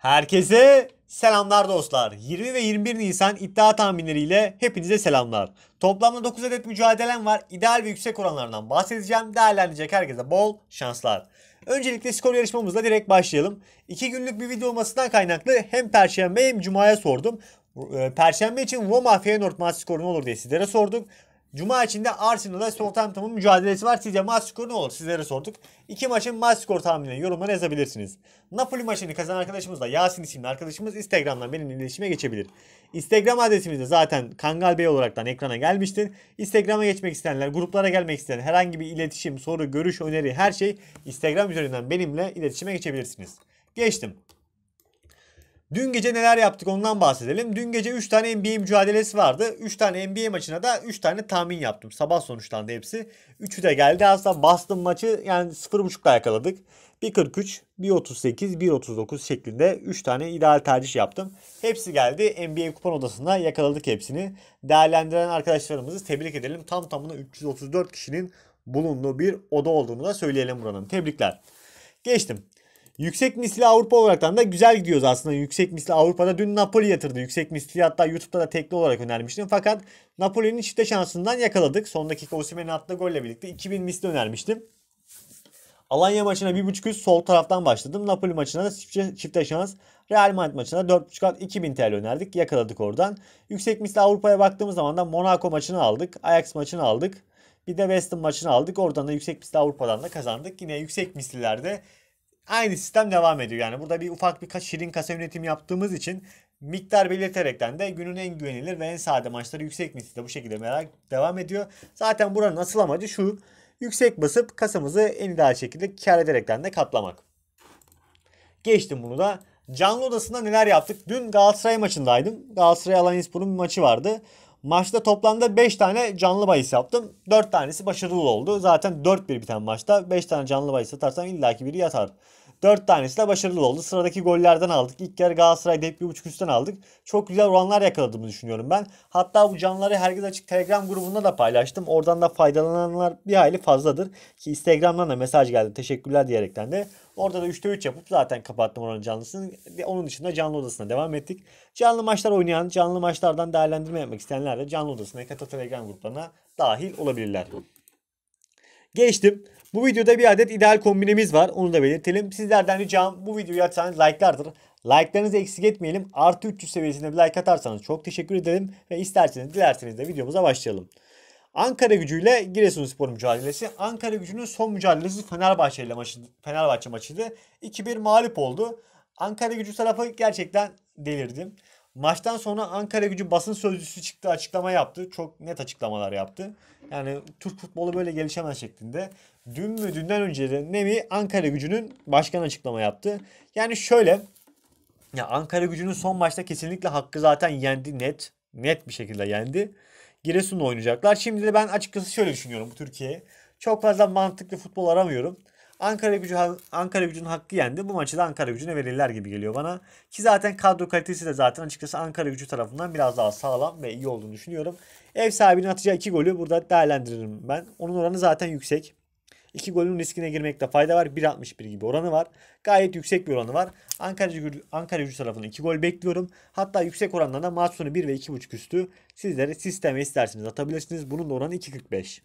Herkese selamlar dostlar. 20 ve 21 Nisan iddia tahminleriyle hepinize selamlar. Toplamda 9 adet mücadelem var. İdeal ve yüksek oranlarından bahsedeceğim. Değerlendirecek herkese bol şanslar. Öncelikle skor yarışmamızla direkt başlayalım. 2 günlük bir video olmasından kaynaklı hem Perşembe hem Cuma'ya sordum. Ee, Perşembe için Roma Feyenoord maç skoru ne olur diye sizlere sorduk. Cuma içinde Arsenal'la Southampton'un mücadelesi var. Sizce maç skoru ne olur? Sizlere sorduk. İki maçın maç skor tahminini yorumlara yazabilirsiniz. Napoli maçını kazanan arkadaşımızla Yasin isimli arkadaşımız Instagram'dan benimle iletişime geçebilir. Instagram adresimiz de zaten Kangal Bey olaraktan ekrana gelmiştir. Instagram'a geçmek isteyenler, gruplara gelmek isteyen herhangi bir iletişim, soru, görüş, öneri her şey Instagram üzerinden benimle iletişime geçebilirsiniz. Geçtim. Dün gece neler yaptık ondan bahsedelim. Dün gece 3 tane NBA mücadelesi vardı. 3 tane NBA maçına da 3 tane tahmin yaptım. Sabah sonuçlandı hepsi. 3'ü de geldi. Aslında Boston maçı yani 0.5'la yakaladık. 1.43, 1.38, 1.39 şeklinde 3 tane ideal tercih yaptım. Hepsi geldi. NBA kupon odasında yakaladık hepsini. Değerlendiren arkadaşlarımızı tebrik edelim. Tam tamına 334 kişinin bulunduğu bir oda olduğunu da söyleyelim buranın. Tebrikler. Geçtim. Yüksek misli Avrupa olarak da güzel gidiyoruz aslında. Yüksek misli Avrupa'da dün Napoli yatırdı. Yüksek misli hatta YouTube'da da tekli olarak önermiştim. Fakat Napoli'nin çifte şansından yakaladık. Son dakika Osimhen'in attığı golle birlikte 2000 misli önermiştim. Alanya maçına 1.5 üst sol taraftan başladım. Napoli maçına da çifte, çifte şans. Real Madrid maçına 4.5 at 2000 TL önerdik. Yakaladık oradan. Yüksek misli Avrupa'ya baktığımız zaman da Monaco maçını aldık. Ajax maçını aldık. Bir de West Ham maçını aldık. Oradan da yüksek misli Avrupa'dan da kazandık. Yine yüksek mislilerde aynı sistem devam ediyor. Yani burada bir ufak bir şirin kasa yönetimi yaptığımız için miktar belirterekten de günün en güvenilir ve en sade maçları yüksek misli bu şekilde merak devam ediyor. Zaten buranın asıl amacı şu. Yüksek basıp kasamızı en ideal şekilde kar ederekten de katlamak. Geçtim bunu da. Canlı odasında neler yaptık? Dün Galatasaray maçındaydım. Galatasaray Alanyaspor'un bir maçı vardı. Maçta toplamda 5 tane canlı bahis yaptım. 4 tanesi başarılı oldu. Zaten 4-1 biten maçta 5 tane canlı bahis atarsam illaki biri yatar. 4 tanesi de başarılı oldu. Sıradaki gollerden aldık. İlk kere Galatasaray'da hep 1.5 üstten aldık. Çok güzel oranlar yakaladığımı düşünüyorum ben. Hatta bu canları herkes açık Telegram grubunda da paylaştım. Oradan da faydalananlar bir hayli fazladır. Ki Instagram'dan da mesaj geldi. Teşekkürler diyerekten de. Orada da 3'te 3 yapıp zaten kapattım oranın canlısını. Onun dışında canlı odasına devam ettik. Canlı maçlar oynayan, canlı maçlardan değerlendirme yapmak isteyenler de canlı odasına, Kata Telegram gruplarına dahil olabilirler. Geçtim. Bu videoda bir adet ideal kombinemiz var. Onu da belirtelim. Sizlerden ricam bu videoyu atsanız like'lardır. Like'larınızı eksik etmeyelim. Artı 300 seviyesinde bir like atarsanız çok teşekkür ederim. Ve isterseniz dilerseniz de videomuza başlayalım. Ankara gücüyle Giresunspor mücadelesi. Ankara gücünün son mücadelesi Fenerbahçe ile maçı, Fenerbahçe maçıydı. 2-1 mağlup oldu. Ankara gücü tarafı gerçekten delirdim. Maçtan sonra Ankara gücü basın sözcüsü çıktı açıklama yaptı. Çok net açıklamalar yaptı. Yani Türk futbolu böyle gelişemez şeklinde. Dün mü dünden önce de Nemi Ankara gücünün başkan açıklama yaptı. Yani şöyle ya Ankara gücünün son maçta kesinlikle hakkı zaten yendi net. Net bir şekilde yendi. Giresun'la oynayacaklar. Şimdi de ben açıkçası şöyle düşünüyorum bu Türkiye'ye. Çok fazla mantıklı futbol aramıyorum. Ankara Gücü Ankara Gücü'nün hakkı yendi. Bu maçı da Ankara Gücü'ne verirler gibi geliyor bana. Ki zaten kadro kalitesi de zaten açıkçası Ankara Gücü tarafından biraz daha sağlam ve iyi olduğunu düşünüyorum. Ev sahibinin atacağı iki golü burada değerlendiririm ben. Onun oranı zaten yüksek. 2 golün riskine girmekte fayda var. 1.61 gibi oranı var. Gayet yüksek bir oranı var. Ankara Gücü, Ankara Gücü tarafından iki gol bekliyorum. Hatta yüksek oranlarda maç sonu 1 ve 2.5 üstü. Sizlere sisteme isterseniz atabilirsiniz. Bunun da oranı 2.45.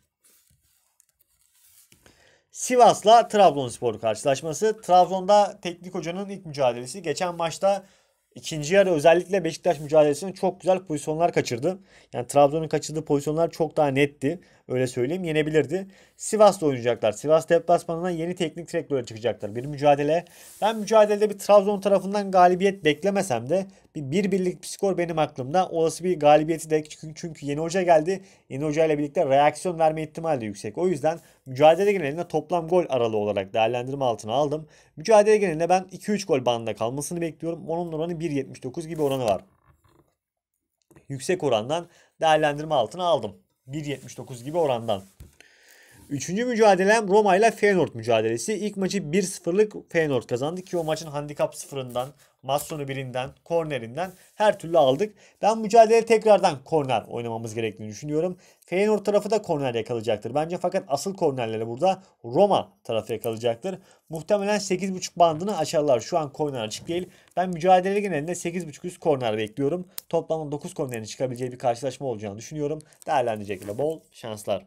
Sivas'la Trabzonspor karşılaşması. Trabzon'da teknik hocanın ilk mücadelesi. Geçen maçta ikinci yarı özellikle Beşiktaş mücadelesinde çok güzel pozisyonlar kaçırdı. Yani Trabzon'un kaçırdığı pozisyonlar çok daha netti. Öyle söyleyeyim yenebilirdi. Sivas'ta oynayacaklar. Sivas deplasmanına yeni teknik direktöre çıkacaklar. Bir mücadele. Ben mücadelede bir Trabzon tarafından galibiyet beklemesem de bir, bir birlik bir skor benim aklımda. Olası bir galibiyeti de çünkü yeni hoca geldi. Yeni hoca ile birlikte reaksiyon verme ihtimali de yüksek. O yüzden mücadele genelinde toplam gol aralığı olarak değerlendirme altına aldım. Mücadele genelinde ben 2-3 gol bandında kalmasını bekliyorum. Onun oranı 1.79 gibi oranı var. Yüksek orandan değerlendirme altına aldım. 1.79 gibi orandan. Üçüncü mücadelem Roma ile Feyenoord mücadelesi. İlk maçı 1-0'lık Feyenoord kazandı ki o maçın handikap sıfırından, maç sonu birinden, kornerinden her türlü aldık. Ben mücadele tekrardan korner oynamamız gerektiğini düşünüyorum. Feyenoord tarafı da korner yakalayacaktır. Bence fakat asıl kornerleri burada Roma tarafı yakalayacaktır. Muhtemelen 8.5 bandını açarlar. Şu an korner açık değil. Ben mücadele genelinde 8.5 üst korner bekliyorum. Toplamda 9 kornerin çıkabileceği bir karşılaşma olacağını düşünüyorum. Değerlendirecek bol şanslar.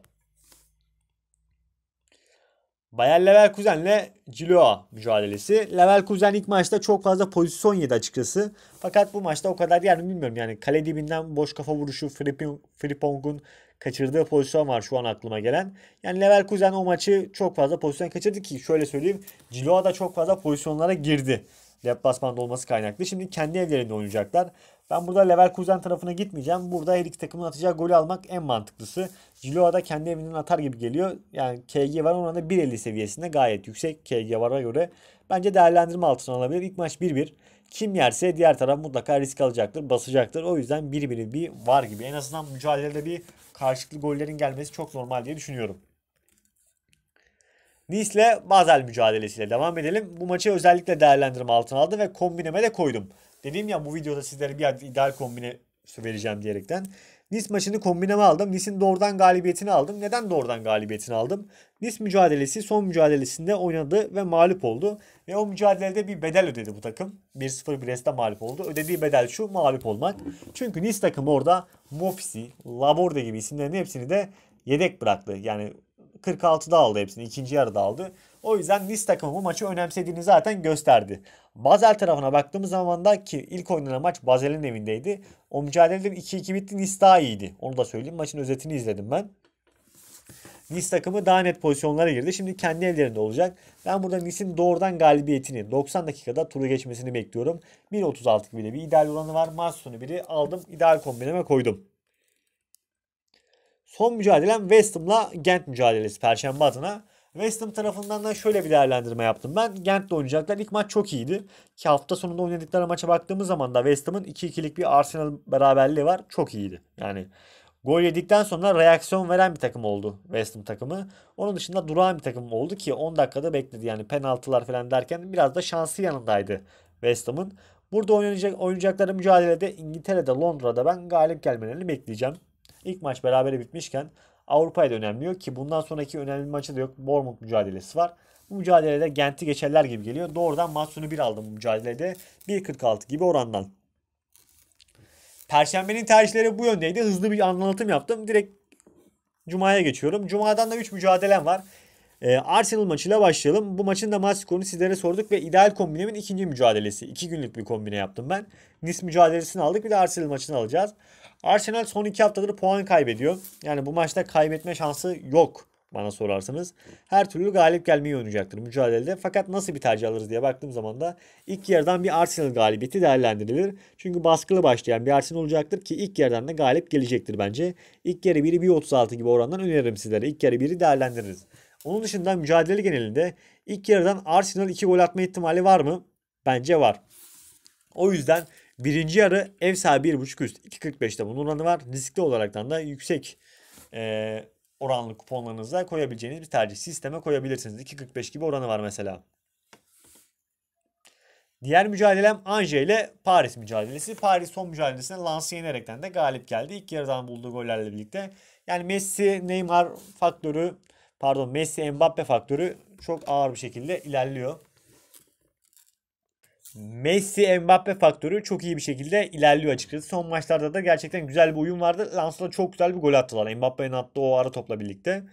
Bayer Leverkusen'le Ciloa mücadelesi. Leverkusen ilk maçta çok fazla pozisyon yedi açıkçası. Fakat bu maçta o kadar yer bilmiyorum. Yani kale dibinden boş kafa vuruşu Frimpong'un kaçırdığı pozisyon var şu an aklıma gelen. Yani Leverkusen o maçı çok fazla pozisyon kaçırdı ki şöyle söyleyeyim. Ciloa da çok fazla pozisyonlara girdi deplasmanda olması kaynaklı. Şimdi kendi evlerinde oynayacaklar. Ben burada Leverkusen tarafına gitmeyeceğim. Burada her iki takımın atacağı golü almak en mantıklısı. Giloa da kendi evinden atar gibi geliyor. Yani KG var oranında 1.50 seviyesinde gayet yüksek KG vara göre. Bence değerlendirme altına alabilir. İlk maç 1-1. Kim yerse diğer taraf mutlaka risk alacaktır, basacaktır. O yüzden birbiri bir var gibi. En azından mücadelede bir karşılıklı gollerin gelmesi çok normal diye düşünüyorum. Nice ile Basel mücadelesiyle devam edelim. Bu maçı özellikle değerlendirme altına aldım ve kombineme de koydum. Dediğim ya bu videoda sizlere bir ideal kombine vereceğim diyerekten. Nice maçını kombineme aldım. Nice'in doğrudan galibiyetini aldım. Neden doğrudan galibiyetini aldım? Nice mücadelesi son mücadelesinde oynadı ve mağlup oldu. Ve o mücadelede bir bedel ödedi bu takım. 1-0 Brest'e mağlup oldu. Ödediği bedel şu mağlup olmak. Çünkü Nice takımı orada Mofisi, Laborde gibi isimlerin hepsini de yedek bıraktı. Yani 46'da aldı hepsini. ikinci yarıda aldı. O yüzden Nice takımı bu maçı önemsediğini zaten gösterdi. Basel tarafına baktığımız zaman da ki ilk oynanan maç Basel'in evindeydi. O mücadelede 2-2 bitti. Nice daha iyiydi. Onu da söyleyeyim. Maçın özetini izledim ben. Nice takımı daha net pozisyonlara girdi. Şimdi kendi ellerinde olacak. Ben burada Nice'in doğrudan galibiyetini 90 dakikada turu geçmesini bekliyorum. 1.36 bile bir ideal oranı var. Maç sonu biri aldım. İdeal kombineme koydum. Son mücadelem West Ham'la Gent mücadelesi Perşembe adına. West Ham tarafından da şöyle bir değerlendirme yaptım ben. Gent'le oynayacaklar. İlk maç çok iyiydi. Ki hafta sonunda oynadıkları maça baktığımız zaman da West Ham'ın 2-2'lik bir Arsenal beraberliği var. Çok iyiydi. Yani gol yedikten sonra reaksiyon veren bir takım oldu West Ham takımı. Onun dışında durağan bir takım oldu ki 10 dakikada bekledi. Yani penaltılar falan derken biraz da şansı yanındaydı West Ham'ın. Burada oynayacak, oynayacakları mücadelede İngiltere'de Londra'da ben galip gelmelerini bekleyeceğim. İlk maç berabere bitmişken Avrupa'ya da önemliyor ki bundan sonraki önemli maçı da yok. Bournemouth mücadelesi var. Bu mücadelede Gent'i geçerler gibi geliyor. Doğrudan maç bir aldım bu mücadelede. 1.46 gibi orandan. Perşembenin tercihleri bu yöndeydi. Hızlı bir anlatım yaptım. Direkt Cuma'ya geçiyorum. Cuma'dan da 3 mücadelem var. Ee, Arsenal maçıyla başlayalım. Bu maçın da maç skorunu sizlere sorduk ve ideal kombinemin ikinci mücadelesi. 2 iki günlük bir kombine yaptım ben. Nice mücadelesini aldık bir de Arsenal maçını alacağız. Arsenal son iki haftadır puan kaybediyor. Yani bu maçta kaybetme şansı yok bana sorarsanız. Her türlü galip gelmeyi oynayacaktır mücadelede. Fakat nasıl bir tercih alırız diye baktığım zaman da ilk yerden bir Arsenal galibiyeti değerlendirilir. Çünkü baskılı başlayan bir Arsenal olacaktır ki ilk yerden de galip gelecektir bence. İlk yarı 1'i 1.36 gibi orandan öneririm sizlere. İlk yarı 1'i değerlendiririz. Onun dışında mücadele genelinde ilk yarıdan Arsenal 2 gol atma ihtimali var mı? Bence var. O yüzden Birinci yarı ev sahibi 1.5 üst 2.45'te bunun oranı var. Riskli olaraktan da yüksek e, oranlı kuponlarınızla koyabileceğiniz bir tercih. Sisteme koyabilirsiniz. 2.45 gibi oranı var mesela. Diğer mücadelem Anje ile Paris mücadelesi. Paris son mücadelesinde Lens'i yenerekten de galip geldi. İlk yarıdan bulduğu gollerle birlikte. Yani Messi, Neymar faktörü pardon Messi, Mbappe faktörü çok ağır bir şekilde ilerliyor. Messi Mbappe faktörü çok iyi bir şekilde ilerliyor açıkçası. Son maçlarda da gerçekten güzel bir uyum vardı. Lancelot'a çok güzel bir gol attılar. Mbappe'nin attığı o ara topla birlikte.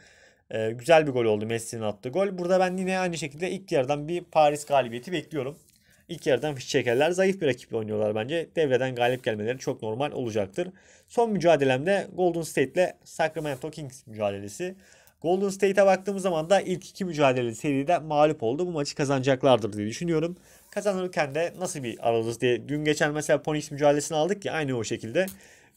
Ee, güzel bir gol oldu Messi'nin attığı gol. Burada ben yine aynı şekilde ilk yarıdan bir Paris galibiyeti bekliyorum. İlk yarıdan fiş çekerler. Zayıf bir rakiple oynuyorlar bence. Devreden galip gelmeleri çok normal olacaktır. Son mücadelemde Golden State ile Sacramento Kings mücadelesi. Golden State'e baktığımız zaman da ilk iki mücadele seride mağlup oldu. Bu maçı kazanacaklardır diye düşünüyorum. Kazanırken de nasıl bir aralığız diye. Dün geçen mesela Phoenix mücadelesini aldık ya aynı o şekilde.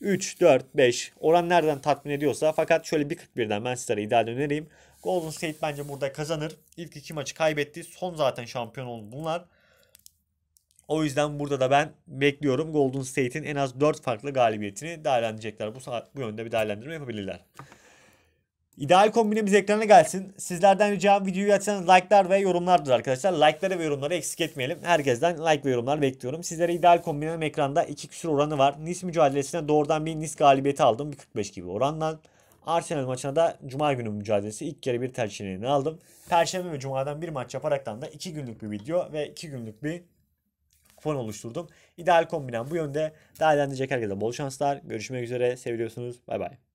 3, 4, 5 oran nereden tatmin ediyorsa fakat şöyle bir 1.41'den ben sizlere ideal önereyim. Golden State bence burada kazanır. İlk iki maçı kaybetti. Son zaten şampiyon oldu bunlar. O yüzden burada da ben bekliyorum Golden State'in en az 4 farklı galibiyetini değerlendirecekler. Bu, saat, bu yönde bir değerlendirme yapabilirler. İdeal kombinimiz ekrana gelsin. Sizlerden ricam videoyu açsanız like'lar ve yorumlardır arkadaşlar. Like'ları ve yorumları eksik etmeyelim. Herkesten like ve yorumlar bekliyorum. Sizlere ideal kombinem ekranda 2 küsur oranı var. Nice mücadelesine doğrudan bir nice galibiyeti aldım. bir 45 gibi oranla. Arsenal maçına da Cuma günü mücadelesi ilk kere bir tercihini aldım. Perşembe ve Cuma'dan bir maç yaparaktan da 2 günlük bir video ve 2 günlük bir fon oluşturdum. İdeal kombinem bu yönde. Değerlendirecek herkese bol şanslar. Görüşmek üzere. Seviyorsunuz. Bay bay.